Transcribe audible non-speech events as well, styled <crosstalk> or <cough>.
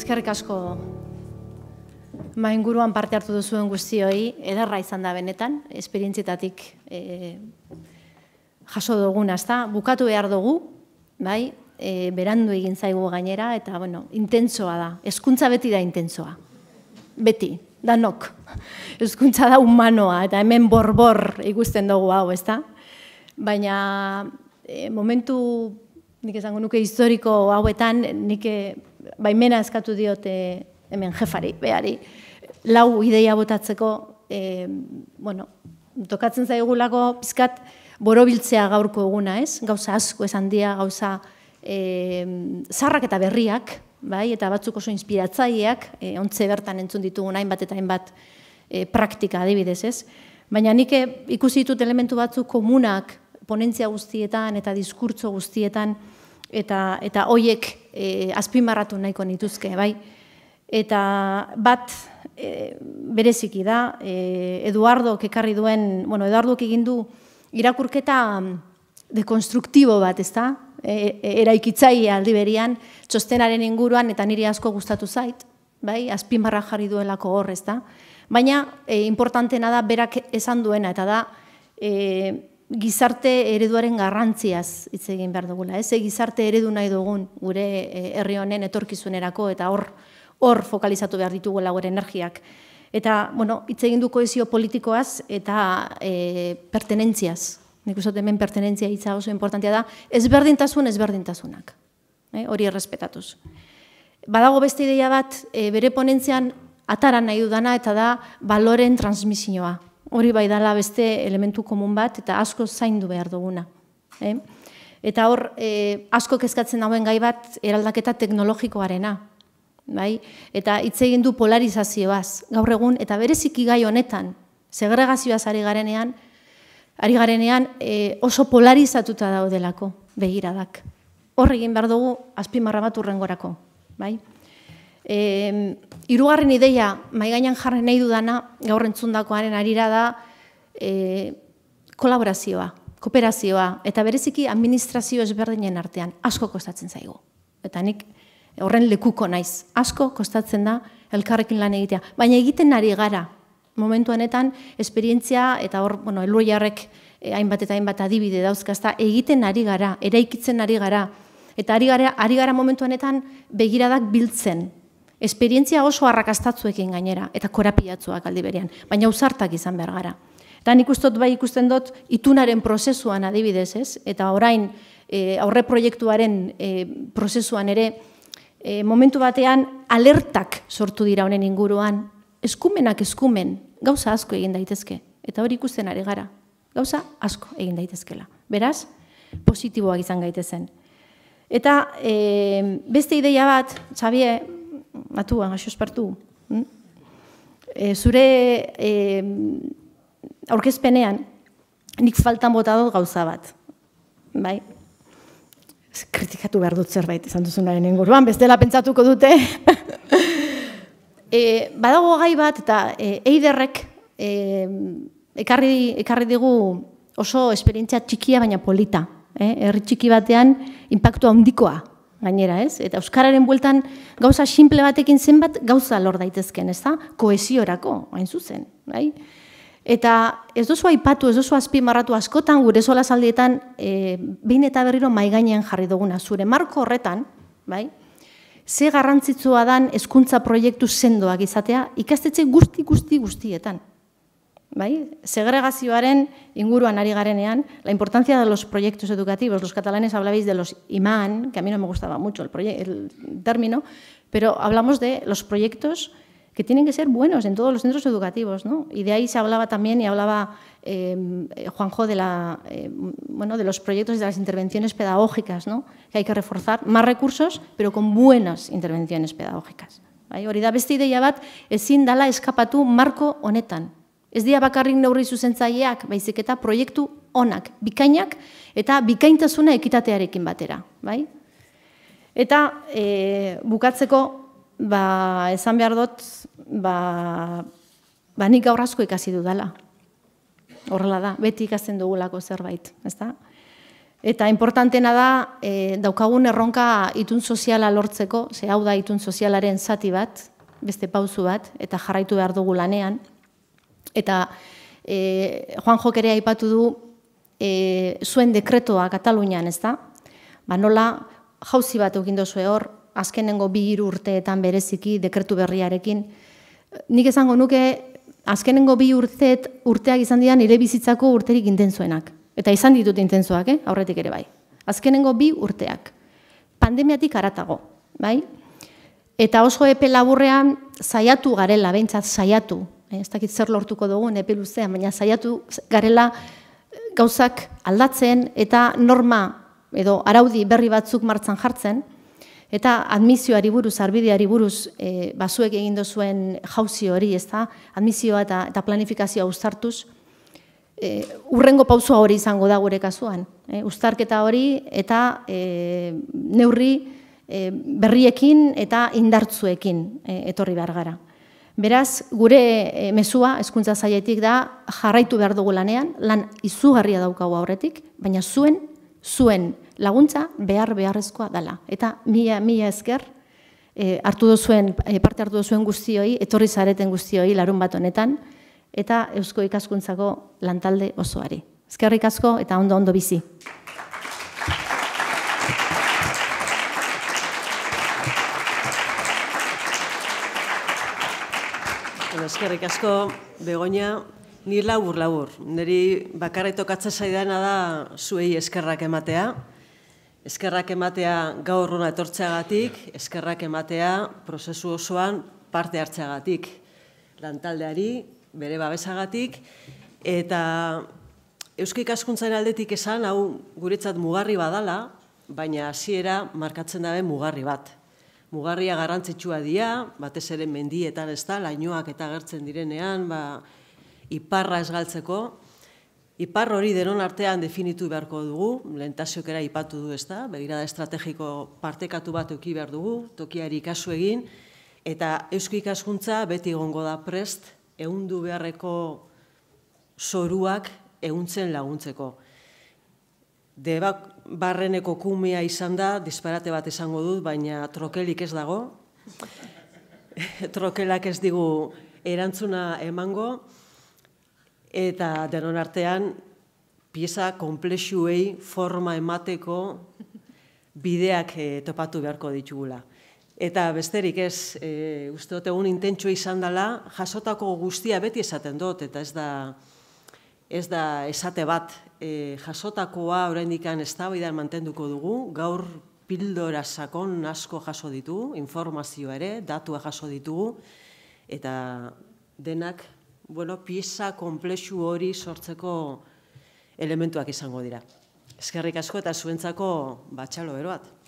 Eskerrik asko mainguruan parte hartu duzuen guztioi, edarra izan da benetan, esperientzietatik eh, jaso dugun azta, bukatu behar dugu, bai, eh, berandu egin zaigu gainera, eta, bueno, intentsoa da, eskuntza beti da intentzoa. beti, danok, <laughs> eskuntza da humanoa, eta hemen borbor ikusten dugu hau, ez da? Baina, eh, momentu, nik esango nuke historiko hauetan, nik baimena eskatu diote hemen jefari, behari, lau ideia botatzeko, e, bueno, tokatzen zaigulako pizkat borobiltzea gaurko eguna, ez? Gauza asko esan dia, gauza e, eh, zarrak eta berriak, bai, eta batzuk oso inspiratzaileak, eh, ontze bertan entzun ditugu ditugun bat eta hainbat e, praktika adibidez, ez? Baina nik ikusi ditut elementu batzuk komunak ponentzia guztietan eta diskurtzo guztietan eta eta hoiek e, azpimarratu nahiko nituzke, bai. Eta bat e, bereziki da, e, Eduardo kekarri duen, bueno, Eduardo egin du irakurketa mm, dekonstruktibo bat, ez da? E, e eraikitzai aldi berian, txostenaren inguruan eta niri asko gustatu zait, bai, azpimarra jarri duelako hor, da? Baina, e, importantena da, berak esan duena, eta da, e, gizarte ereduaren garrantziaz hitz egin behar duguna. Eze gizarte eredu nahi dugun gure eh, herri honen etorkizunerako eta hor hor fokalizatu behar ditugu lagore energiak. Eta, bueno, hitz egin du koezio politikoaz eta e, pertenentziaz. Nik usat hemen pertenentzia hitza oso importantia da. Ezberdintasun, ezberdintasunak. ez eh? hori errespetatuz. Badago beste ideia bat, bere ponentzian atara nahi dudana eta da baloren transmisioa hori bai dala beste elementu komun bat eta asko zaindu behar duguna. Eh? Eta hor, eh, asko kezkatzen dagoen gai bat eraldaketa teknologikoarena. Bai? Eta hitz egin du polarizazioaz, gaur egun, eta bereziki gai honetan, segregazioaz ari garenean, ari garenean eh, oso polarizatuta daudelako begiradak. egin behar dugu, azpimarra bat urrengorako. Bai? Irugarren ideia, maigainan jarren nahi dudana, gaur entzundakoaren arira da eh, kolaborazioa, kooperazioa, eta bereziki administrazio ezberdinen artean, asko kostatzen zaigu. Eta nik horren lekuko naiz, asko kostatzen da elkarrekin lan egitea. Baina egiten ari gara, momentuanetan, esperientzia, eta hor, bueno, elu jarrek eh, hainbat eta hainbat adibide dauzkazta, egiten ari gara, eraikitzen ari gara, Eta ari gara momentuanetan begiradak biltzen, Esperientzia oso arrakastatzuekin gainera, eta korapiatzuak aldi berean, baina uzartak izan behar gara. Eta nik ustot bai ikusten dut, itunaren prozesuan adibidez ez, eta orain e, aurre proiektuaren e, prozesuan ere, e, momentu batean alertak sortu dira honen inguruan, eskumenak eskumen, gauza asko egin daitezke, eta hori ikusten ari gara, gauza asko egin daitezkela. Beraz, positiboak izan gaitezen. Eta e, beste ideia bat, Xabie, atua, gaxo espartu. Mm? E, zure e, aurkezpenean, nik faltan bota dut gauza bat. Bai? Kritikatu behar dut zerbait, esan duzunaren inguruan, bestela pentsatuko dute. <laughs> e, badago gai bat, eta e, eiderrek e, ekarri, ekarri digu oso esperientzia txikia, baina polita. Eh? Erri txiki batean, impactua handikoa gainera, ez? Eta euskararen bueltan gauza simple batekin zenbat gauza lor daitezken, ez da? Koesiorako, hain zuzen, bai? Eta ez duzu aipatu, ez duzu azpimarratu askotan gure sola zaldietan, eh, behin eta berriro mai gainean jarri duguna zure marko horretan, bai? Ze garrantzitsua dan hezkuntza proiektu sendoak izatea ikastetxe guzti guzti guztietan. Segrega Segregazioaren inguruan ari garenean, la importancia de los proyectos educativos. Los catalanes hablabais de los imán, que a mí no me gustaba mucho el, término, pero hablamos de los proyectos que tienen que ser buenos en todos los centros educativos, ¿no? Y de ahí se hablaba también y hablaba em, eh, Juanjo em, de los proyectos y de las intervenciones pedagógicas, ¿no? Que hay que reforzar más recursos, pero con buenas intervenciones pedagógicas. ¿Vale? Hori beste ideia bat, ezin dala eskapatu Ez dira bakarrik neurri zuzentzaileak, baizik eta proiektu onak, bikainak eta bikaintasuna ekitatearekin batera, bai? Eta e, bukatzeko ba, esan behar dut, ba, ba nik gaur asko ikasi dudala. Horrela da, beti ikasten dugulako zerbait, ez Eta importantena da, e, daukagun erronka itun soziala lortzeko, ze hau da itun sozialaren zati bat, beste pauzu bat, eta jarraitu behar dugu lanean, Eta e, Juan Jokere aipatu du e, zuen dekretoa Katalunian, ez da? Ba nola, jauzi bat egin dozue hor, azkenengo bi hiru urteetan bereziki dekretu berriarekin. Nik esango nuke, azkenengo bi urteet, urteak izan dira nire bizitzako urterik intentzuenak. Eta izan ditut intentzuak, eh? aurretik ere bai. Azkenengo bi urteak. Pandemiatik aratago, bai? Eta oso epe laburrean, saiatu garela, behintzat saiatu, ez dakit zer lortuko dugu, nepe luzean, baina saiatu garela eh, gauzak aldatzen eta norma edo araudi berri batzuk martzan jartzen, eta admisioari buruz, arbideari buruz, e, eh, bazuek egin dozuen jauzi hori, ez da, admisioa eta, planifikazioa uztartuz, e, eh, urrengo pauzua hori izango da gure kasuan. E, uztarketa hori eta e, neurri e, berriekin eta indartzuekin etorri behar gara. Beraz, gure e, mezua hezkuntza zaietik da jarraitu behar dugu lanean, lan izugarria daukagu aurretik, baina zuen, zuen laguntza behar beharrezkoa dela. Eta mila, mila ezker, e, eh, hartu duzuen, e, parte hartu duzuen guztioi, etorri zareten guztioi larun bat honetan, eta Eusko ikaskuntzako lantalde osoari. Ezkerrik asko eta ondo ondo bizi. Eskerrik asko, Begoña, ni labur labur. Neri bakarri tokatzen zaidana da zuei eskerrak ematea. Eskerrak ematea gaur etortzeagatik, eskerrak ematea prozesu osoan parte hartzeagatik. Lantaldeari, bere babesagatik, eta Euskik askuntzaren aldetik esan, hau guretzat mugarri badala, baina hasiera markatzen dabe mugarri bat mugarria garrantzitsua dira, batez ere mendietan ez da, lainoak eta gertzen direnean, ba, iparra ez galtzeko. Iparra hori deron artean definitu beharko dugu, lentaziokera ipatu du ez da, begirada estrategiko partekatu bat euki behar dugu, tokiari ikasu egin, eta eusko ikaskuntza beti gongo da prest, ehundu beharreko soruak euntzen laguntzeko. De barreneko kumea izan da, disparate bat izango dut, baina trokelik ez dago. <laughs> Trokelak ez digu erantzuna emango, eta denon artean, pieza komplexuei forma emateko bideak eh, topatu beharko ditugula. Eta besterik ez, e, uste dut egun intentxo izan dela, jasotako guztia beti esaten dut, eta ez da, ez da esate bat, e, jasotakoa oraindik eztabaidan mantenduko dugu, gaur pildora sakon asko jaso ditu, informazioa ere, datua jaso ditugu, eta denak, bueno, pieza komplexu hori sortzeko elementuak izango dira. Eskerrik asko eta zuentzako batxalo eroat.